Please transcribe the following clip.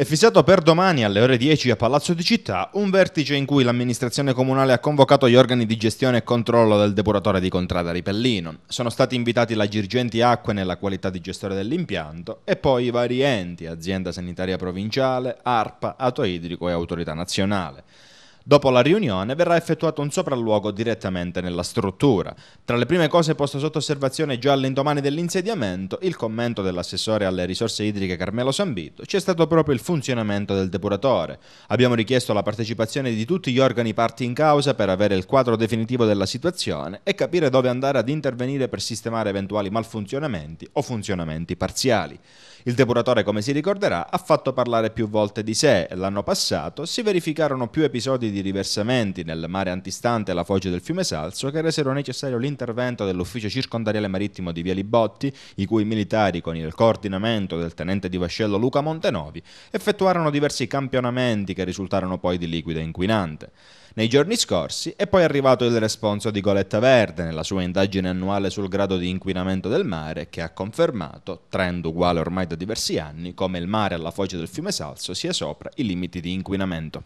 È fissato per domani alle ore 10 a Palazzo di Città un vertice in cui l'amministrazione comunale ha convocato gli organi di gestione e controllo del depuratore di Contrada Ripellino. Sono stati invitati la Girgenti Acque nella qualità di gestore dell'impianto e poi i vari enti, azienda sanitaria provinciale, ARPA, Ato Idrico e Autorità Nazionale. Dopo la riunione verrà effettuato un sopralluogo direttamente nella struttura. Tra le prime cose poste sotto osservazione già all'indomani dell'insediamento, il commento dell'assessore alle risorse idriche Carmelo Sambito c'è stato proprio il funzionamento del depuratore. Abbiamo richiesto la partecipazione di tutti gli organi parti in causa per avere il quadro definitivo della situazione e capire dove andare ad intervenire per sistemare eventuali malfunzionamenti o funzionamenti parziali. Il depuratore, come si ricorderà, ha fatto parlare più volte di sé e l'anno passato si verificarono più episodi di di riversamenti nel mare antistante alla foce del fiume Salso che resero necessario l'intervento dell'ufficio circondariale marittimo di Via Libotti, i cui militari, con il coordinamento del tenente di vascello Luca Montenovi, effettuarono diversi campionamenti che risultarono poi di liquido inquinante. Nei giorni scorsi è poi arrivato il responso di Goletta Verde nella sua indagine annuale sul grado di inquinamento del mare che ha confermato, trend uguale ormai da diversi anni, come il mare alla foce del fiume Salso sia sopra i limiti di inquinamento.